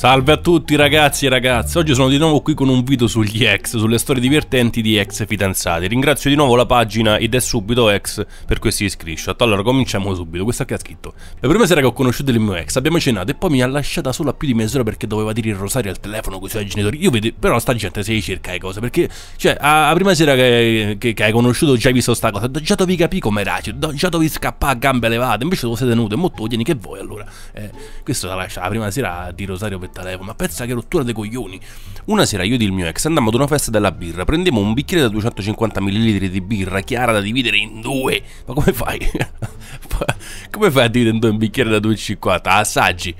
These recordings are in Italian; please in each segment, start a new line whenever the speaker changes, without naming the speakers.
Salve a tutti ragazzi e ragazze, oggi sono di nuovo qui con un video sugli ex, sulle storie divertenti di ex fidanzati. Ringrazio di nuovo la pagina ed è subito ex per questi screenshot. Allora cominciamo subito, questa che ha scritto. La prima sera che ho conosciuto il mio ex abbiamo cenato e poi mi ha lasciata sola più di mezz'ora perché doveva dire il rosario al telefono con i suoi genitori. Io vedo, però sta gente si ricerca le cose perché, cioè, la prima sera che, che, che, hai conosciuto già hai visto sta cosa, già dovevi capire come com'era, cioè, già dovevi scappare a gambe levate, invece dove siete tenute, molto tieni che vuoi allora. Eh, questo la lascia la prima sera di rosario per aspettavo, ma pensa che rottura dei coglioni. Una sera io ed il mio ex andammo ad una festa della birra, prendemmo un bicchiere da 250 ml di birra chiara da dividere in due. Ma come fai? come fai a dividere in due un bicchiere da 250? Assaggi.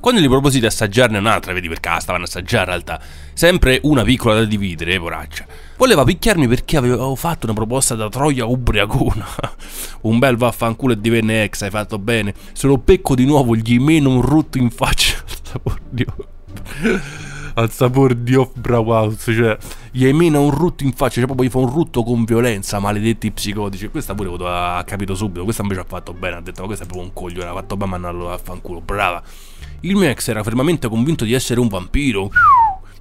Quando gli proposi di assaggiarne un'altra, vedi perché la ah, stavano assaggiando in realtà, sempre una piccola da dividere, eh, poraccia. Voleva picchiarmi perché avevo fatto una proposta da troia ubriacona. un bel vaffanculo e divenne ex, hai fatto bene. Se lo becco di nuovo gli meno un rutto in faccia al sapore di Off Brow House, cioè gli emena un rutto in faccia, cioè proprio gli fa un rutto con violenza, maledetti psicotici. Questa pure ha capito subito, questa invece ha fatto bene, ha detto ma questo è proprio un coglione, ha fatto bene, ma non lo fa brava. Il mio ex era fermamente convinto di essere un vampiro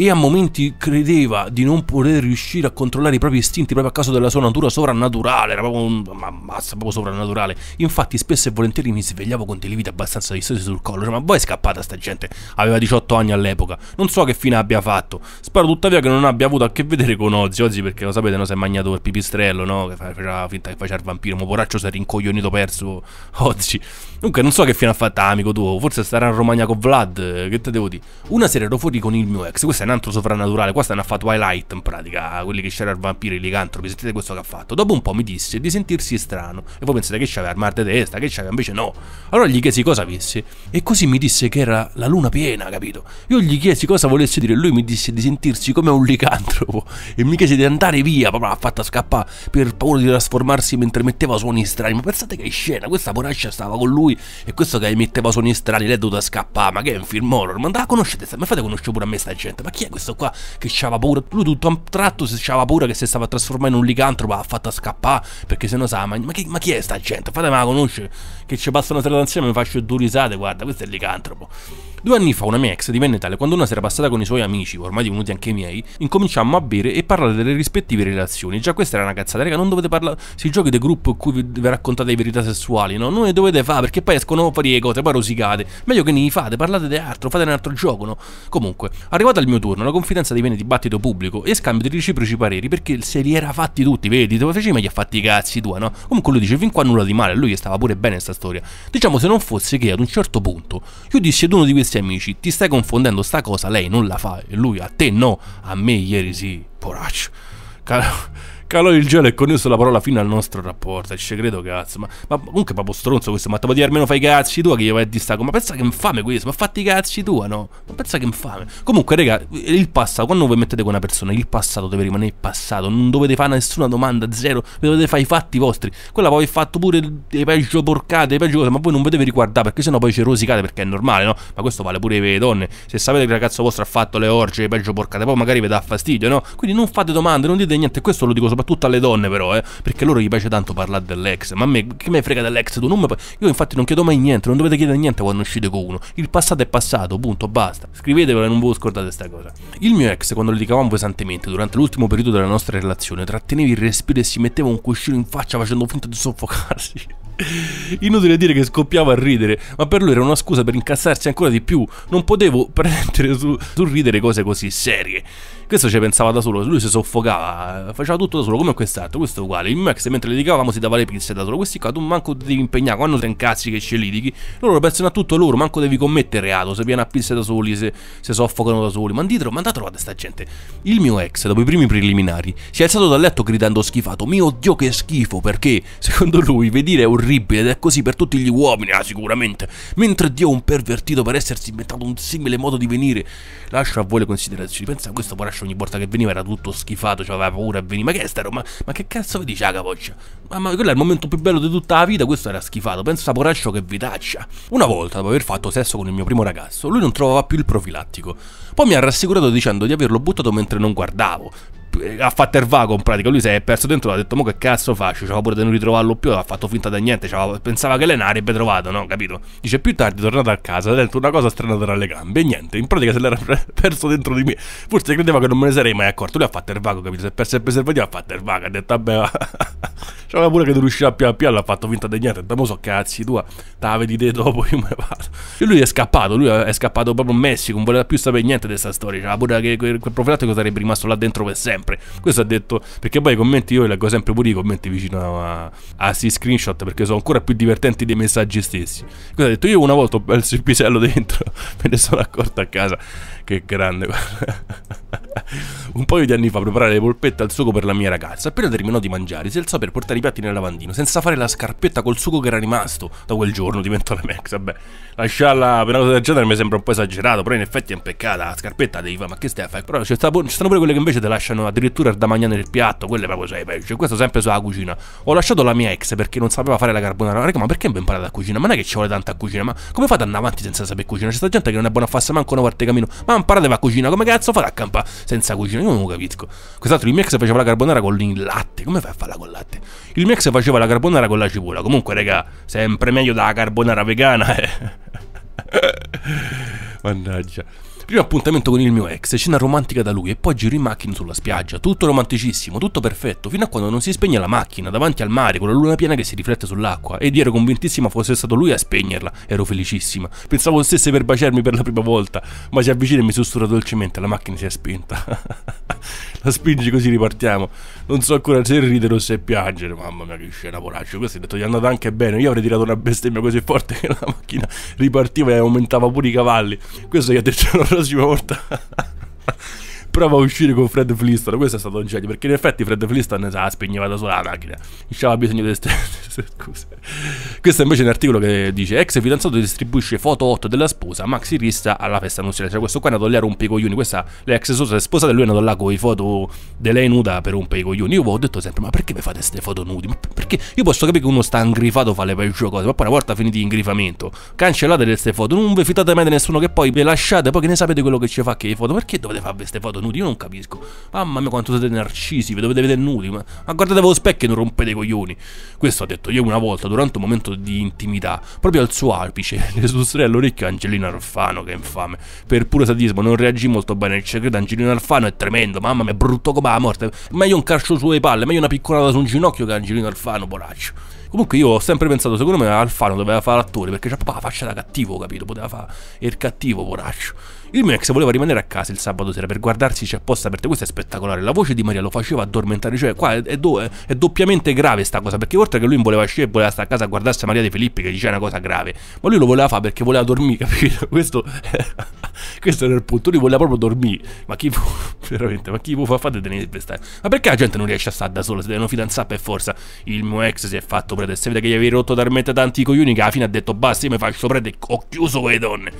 e a momenti credeva di non poter riuscire a controllare i propri istinti proprio a causa della sua natura sovrannaturale, era proprio un ma, mazza proprio sovrannaturale. Infatti spesso e volentieri mi svegliavo con dei lividi abbastanza distosi sul collo, cioè, ma poi è scappata sta gente, aveva 18 anni all'epoca, non so che fine abbia fatto, spero tuttavia che non abbia avuto a che vedere con Ozzy, Ozzy perché lo sapete, no, si è mangiato il pipistrello, no, che faceva finta che faccia il vampiro, ma poraccio si è rincoglionito perso Ozzy. Dunque non so che fine ha fatto amico tuo, forse starà in Romagna con Vlad, che te devo dire. Una sera ero fuori con il mio ex, questa è un altro sovrannaturale, Qua stanno a fatwa light in pratica, quelli che c'era il vampiro, i licantropi, sentite questo che ha fatto. Dopo un po' mi disse di sentirsi strano, e voi pensate che c'aveva il mar di testa, che c'aveva, invece no. Allora gli chiesi cosa avesse, e così mi disse che era la luna piena, capito? Io gli chiesi cosa volesse dire, lui mi disse di sentirsi come un licantropo, e mi chiese di andare via, proprio l'ha fatta scappare, per paura di trasformarsi mentre metteva suoni strani. Ma pensate che scena, questa poraccia stava con lui, e questo che metteva suoni strani, lei è dovuta scappare, ma che è un film horror, ma andava a conoscere, ma fate conoscere pure a me sta gente, ma chi chi è questo qua che c'aveva paura? Lui tutto a un tratto c'aveva paura che si stava trasformando in un licantropo, ha fatto scappare, perché se no sa, ma, ma, chi, ma chi è sta gente? Fatemela conoscere, che ci passano strada insieme e mi faccio due risate, guarda, questo è il licantropo. Due anni fa una mia ex divenne tale quando una sera passata con i suoi amici, ormai divenuti anche miei, incominciammo a bere e parlare delle rispettive relazioni. Già questa era una cazzata, raga, non dovete parlare sui giochi del gruppo in cui vi, vi raccontate verità sessuali, no? Non ne dovete fare perché poi escono fuori le cose, poi rosicate. Meglio che ne fate, parlate di altro, fate un altro gioco, no? Comunque, arrivato al mio turno, la confidenza divenne dibattito pubblico e scambio di reciproci pareri perché se li era fatti tutti, vedi, dove facevi meglio a fatti i cazzi tua, no? Comunque lui dice fin qua nulla di male, lui stava pure bene in sta storia. Diciamo se non fosse che ad un certo punto io dissi ad uno di questi questi amici, ti stai confondendo sta cosa, lei non la fa, e lui a te no, a me ieri sì, poraccio. Car- Calò il gelo e connesso la parola fino al nostro rapporto. Ci credo, cazzo. Ma, ma comunque, proprio stronzo questo. Ma te dire almeno fai i cazzi tua che gli vai a distacco? Ma pensa che infame questo. Ma fatti i cazzi tua, no? Ma pensa che infame. Comunque, raga, il passato. Quando voi mettete con una persona, il passato deve rimanere passato. Non dovete fare nessuna domanda, zero. dovete fare i fatti vostri. Quella poi fatto pure le peggio porcate, le peggio cose. Ma voi non potete riguardare perché sennò poi ci rosicate perché è normale, no? Ma questo vale pure per le donne. Se sapete che il ragazzo vostro ha fatto le orge, le peggio porcate, poi magari vi dà fastidio, no? Quindi non fate domande, non dite niente. Questo lo dico solo soprattutto alle donne però, eh, perché loro gli piace tanto parlare dell'ex, ma a me, che me frega dell'ex, tu non mi... io infatti non chiedo mai niente, non dovete chiedere niente quando uscite con uno, il passato è passato, punto, basta, scrivetevelo e non ve scordate questa cosa. Il mio ex, quando litigavamo pesantemente durante l'ultimo periodo della nostra relazione, tratteneva il respiro e si metteva un cuscino in faccia facendo finta di soffocarsi. Inutile dire che scoppiava a ridere, ma per lui era una scusa per incassarsi ancora di più. Non potevo prendere sul su ridere cose così serie. Questo ci pensava da solo, lui si soffocava, faceva tutto da solo, come quest'altro, questo è uguale. Il Max mentre litigavamo si dava le pizze da solo, questi qua tu manco devi impegnare, quando ti incazzi che ci litighi, loro pensano a tutto loro, manco devi commettere reato, se viene a pizze da soli, se, se soffocano da soli, ma ditelo, ma andate a trovare sta gente. Il mio ex, dopo i primi preliminari, si è alzato dal letto gridando schifato, mio dio che schifo, perché secondo lui vedere è orribile ed è così per tutti gli uomini, ah sicuramente, mentre Dio è un pervertito per essersi inventato un simile modo di venire. Lascio a voi le considerazioni, pensa a questo parascino Flash ogni volta che veniva era tutto schifato, cioè aveva paura e veniva. Ma che è sta roba? Ma che cazzo vi c'ha capoccia? Ma, ma quello è il momento più bello di tutta la vita, questo era schifato. Pensa a poraccio che vitaccia. Una volta, dopo aver fatto sesso con il mio primo ragazzo, lui non trovava più il profilattico. Poi mi ha rassicurato dicendo di averlo buttato mentre non guardavo. Eh, ha fatto il vago in pratica. Lui si è perso dentro, ha detto: Ma che cazzo faccio? C'aveva pure di non ritrovarlo più. Ha fatto finta di niente. Pensava che Lenari abbia trovato, no? Capito? Dice: Più tardi, tornato a casa, ha detto una cosa strana tra le gambe. E niente, in pratica se l'era perso dentro di me. Forse credeva che non me ne sarei mai accorto. Lui ha fatto il vago, capito? Si è perso il preservativo, ha fatto il vago. Ha detto: Vabbè, va. C'era pure che non riusciva più a più, l'ha fatto finta di niente. Dammo so cazzi tua, te la vedi te dopo, io me ne vado. E lui è scappato, lui è scappato proprio in Messico, non voleva più sapere niente di questa storia. C'era pure che quel profilattico sarebbe rimasto là dentro per sempre. Questo ha detto, perché poi i commenti io li leggo sempre pure i commenti vicino a, a si screenshot, perché sono ancora più divertenti dei messaggi stessi. Questo ha detto, io una volta ho perso il pisello dentro, me ne sono accorto a casa. Che grande, Un paio di anni fa preparare le polpette al sugo per la mia ragazza. Appena terminò di mangiare, si alzò per portare i piatti nel lavandino, senza fare la scarpetta col sugo che era rimasto da quel giorno di mentole Max. Vabbè, lasciarla per una cosa del genere mi sembra un po' esagerato, però in effetti è un peccato. La scarpetta devi fare, ma che stai a fare? Però ci stanno pure quelle che invece te lasciano addirittura da mangiare nel piatto, quelle proprio sei peggio. Cioè, questo sempre sulla cucina. Ho lasciato la mia ex perché non sapeva fare la carbonara. Raga, ma perché mi imparato a cucina? Ma non è che ci vuole tanta cucina, ma come fate ad andare avanti senza sapere cucina? C'è sta gente che non è buona a farsi manco una parte cammino. Ma imparate a cucina, come cazzo fate a campa senza cucina? Io non lo capisco. Quest'altro il mio ex faceva la carbonara con il latte. Come fai a farla con il latte? Il mio ex faceva la carbonara con la cipolla. Comunque, raga, sempre meglio della carbonara vegana. Eh. Mannaggia. Primo appuntamento con il mio ex, cena romantica da lui e poi giro in macchina sulla spiaggia. Tutto romanticissimo, tutto perfetto, fino a quando non si spegne la macchina davanti al mare con la luna piena che si riflette sull'acqua. Ed ero convintissima fosse stato lui a spegnerla. Ero felicissima. Pensavo stesse per baciarmi per la prima volta, ma si avvicina e mi sussurra dolcemente: la macchina si è spenta. la spingi così ripartiamo. Non so ancora se ridere o se piangere. Mamma mia, che scena poraccio. Questo è detto, gli è andata anche bene. Io avrei tirato una bestemmia così forte che la macchina ripartiva e aumentava pure i cavalli. Questo gli ha detto la prossima volta prova a uscire con Fred Flintstone. Questo è stato un genio, perché in effetti Fred Flintstone se la spegneva da sola la macchina. Non c'aveva bisogno di queste scuse. Questo invece è un articolo che dice: Ex fidanzato distribuisce foto 8 della sposa, Maxi Rista alla festa nuziale. Cioè, questo qua è andato lì a rompere i coglioni. Questa, l'ex sposa è sposata e lui è andato là con le foto di lei nuda per rompere i coglioni. Io ho detto sempre: Ma perché mi fate queste foto nudi? Ma perché io posso capire che uno sta ingrifato fa le peggio cose, ma poi una volta finiti ingrifamento, cancellate queste foto. Non vi fidate mai di nessuno che poi vi lasciate, poi che ne sapete quello che ci fa che le foto. Perché dovete fare queste foto nudi? nudi, io non capisco. Mamma mia quanto siete narcisi, vi dovete vedere nudi, ma, ma guardatevi allo specchio e non rompete i coglioni. Questo ha detto io una volta durante un momento di intimità, proprio al suo alpice, le sussurrò all'orecchio Angelina Alfano, che infame. Per puro sadismo non reagì molto bene, il segreto Angelina Alfano è tremendo, mamma mia, brutto come la morte. Meglio un calcio sulle palle, meglio una piccolata su un ginocchio che Angelina Alfano, poraccio. Comunque io ho sempre pensato, secondo me Alfano doveva fare l'attore perché c'ha proprio la faccia da cattivo, capito? Poteva fare il cattivo, poraccio. Il mio ex voleva rimanere a casa il sabato sera per guardarsi c'è apposta per te, questo è spettacolare. La voce di Maria lo faceva addormentare, cioè qua è, do, è doppiamente grave sta cosa, perché oltre che lui voleva uscire e voleva stare a casa a guardarsi Maria De Filippi che diceva una cosa grave, ma lui lo voleva fare perché voleva dormire, capito? Questo... questo era il punto. Lui voleva proprio dormire. Ma chi può, veramente, ma chi può fate tenere investare? Ma perché la gente non riesce a stare da sola? Si devono fidanzare per forza. Il mio ex si è fatto prete. se vede che gli avevi rotto talmente tanti coglioni che alla fine ha detto basta, io mi faccio prete e ho chiuso quelle donne.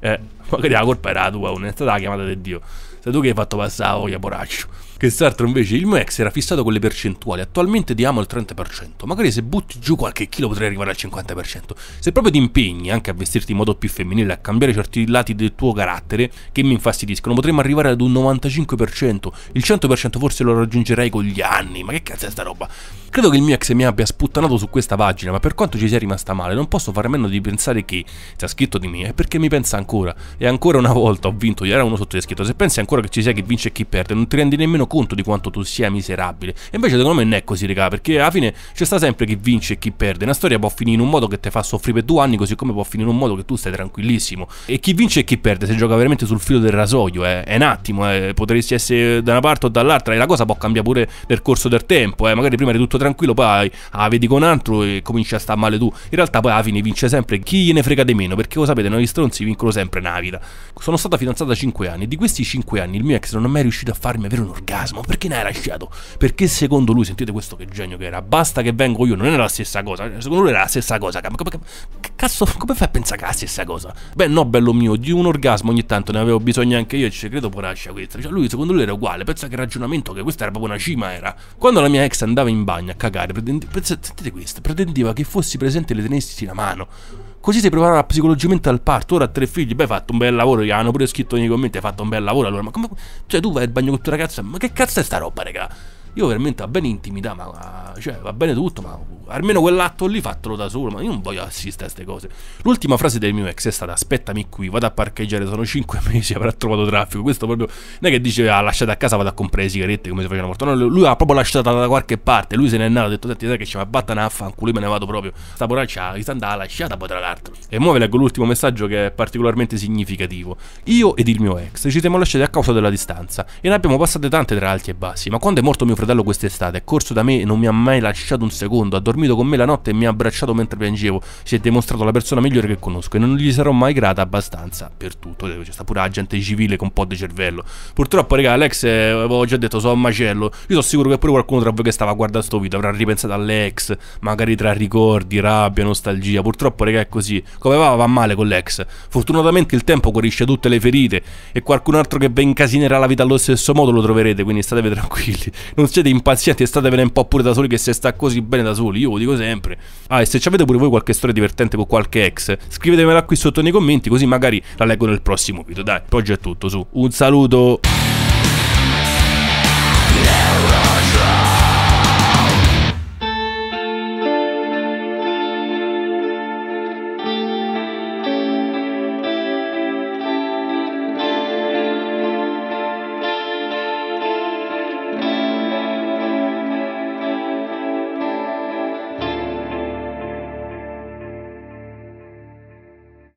Eh, magari la colpa era la tua, non è stata la chiamata di Dio. Sei tu che hai fatto passare la voglia, poraccio. Che Sartre invece il mio ex era fissato con le percentuali, attualmente ti amo il 30%, magari se butti giù qualche chilo potrai arrivare al 50%. Se proprio ti impegni anche a vestirti in modo più femminile, a cambiare certi lati del tuo carattere che mi infastidiscono, potremmo arrivare ad un 95%, il 100% forse lo raggiungerei con gli anni, ma che cazzo è sta roba? Credo che il mio ex mi abbia sputtanato su questa pagina, ma per quanto ci sia rimasta male, non posso fare a meno di pensare che se ha scritto di me è perché mi pensa ancora. E ancora una volta ho vinto, io era uno sotto scritto, se pensi ancora che ci sia chi vince e chi perde, non ti rendi nemmeno rendo conto di quanto tu sia miserabile. E invece secondo me non è così, raga, perché alla fine c'è sta sempre chi vince e chi perde. Una storia può finire in un modo che ti fa soffrire per due anni, così come può finire in un modo che tu stai tranquillissimo. E chi vince e chi perde, se gioca veramente sul filo del rasoio, eh, è un attimo, eh, potresti essere da una parte o dall'altra, e la cosa può cambiare pure nel corso del tempo, eh, magari prima eri tutto tranquillo, poi ah, vedi con altro e cominci a stare male tu. In realtà poi alla fine vince sempre chi gliene frega di meno, perché lo sapete, noi stronzi vincono sempre nella vita. Sono stata fidanzata 5 anni, e di questi 5 anni il mio ex non è mai riuscito a farmi avere un orgasmo orgasmo, perché ne hai lasciato? Perché secondo lui, sentite questo che genio che era, basta che vengo io, non era la stessa cosa, secondo lui era la stessa cosa, ma come, cazzo, come fai a pensare che è la stessa cosa? Beh no, bello mio, di un orgasmo ogni tanto ne avevo bisogno anche io e ci credo porascia questa, cioè lui secondo lui era uguale, pensa che ragionamento che questa era proprio una cima era. Quando la mia ex andava in bagno a cagare, pretende, sentite questo, pretendeva che fossi presente e le tenessi la mano. Così si preparava psicologicamente al parto. Ora ha tre figli. Beh, hai fatto un bel lavoro. Gli hanno pure scritto nei commenti: Hai fatto un bel lavoro. Allora, ma come. Cioè, tu vai al bagno con tua ragazza. Ma 激活ですだろ、バレが。Io veramente va bene intimità, ma cioè, va bene tutto, ma almeno quell'atto lì fatelo da solo, ma io non voglio assistere a queste cose. L'ultima frase del mio ex è stata aspettami qui, vado a parcheggiare, sono 5 mesi, avrà trovato traffico. Questo proprio non è che dice ah, lasciate a casa, vado a comprare le sigarette come si faceva una volta. No, lui l'ha proprio lasciata da qualche parte, lui se n'è andato, ha detto senti sai che ci va a battere battana a fanculo, me ne vado proprio. Sta poraccia, l'istante ha lasciata poi tra l'altro. E muove leggo l'ultimo messaggio che è particolarmente significativo. Io ed il mio ex ci siamo lasciati a causa della distanza e ne abbiamo passate tante tra alti e bassi, ma quando è morto mio fratello fratello quest'estate, è corso da me e non mi ha mai lasciato un secondo, ha dormito con me la notte e mi ha abbracciato mentre piangevo, si è dimostrato la persona migliore che conosco e non gli sarò mai grata abbastanza per tutto, c'è sta pure la gente civile con un po' di cervello. Purtroppo raga Alex, eh, avevo già detto, so un macello, io sono sicuro che pure qualcuno tra voi che stava a guardare sto video avrà ripensato all'ex, magari tra ricordi, rabbia, nostalgia, purtroppo raga è così, come va va male con l'ex, fortunatamente il tempo guarisce tutte le ferite e qualcun altro che ben incasinerà la vita allo stesso modo lo troverete, quindi statevi tranquilli, non siete impazienti e state bene un po' pure da soli che se sta così bene da soli, io lo dico sempre. Ah, e se avete pure voi qualche storia divertente con qualche ex, scrivetemela qui sotto nei commenti così magari la leggo nel prossimo video. Dai, oggi è tutto, su. Un saluto!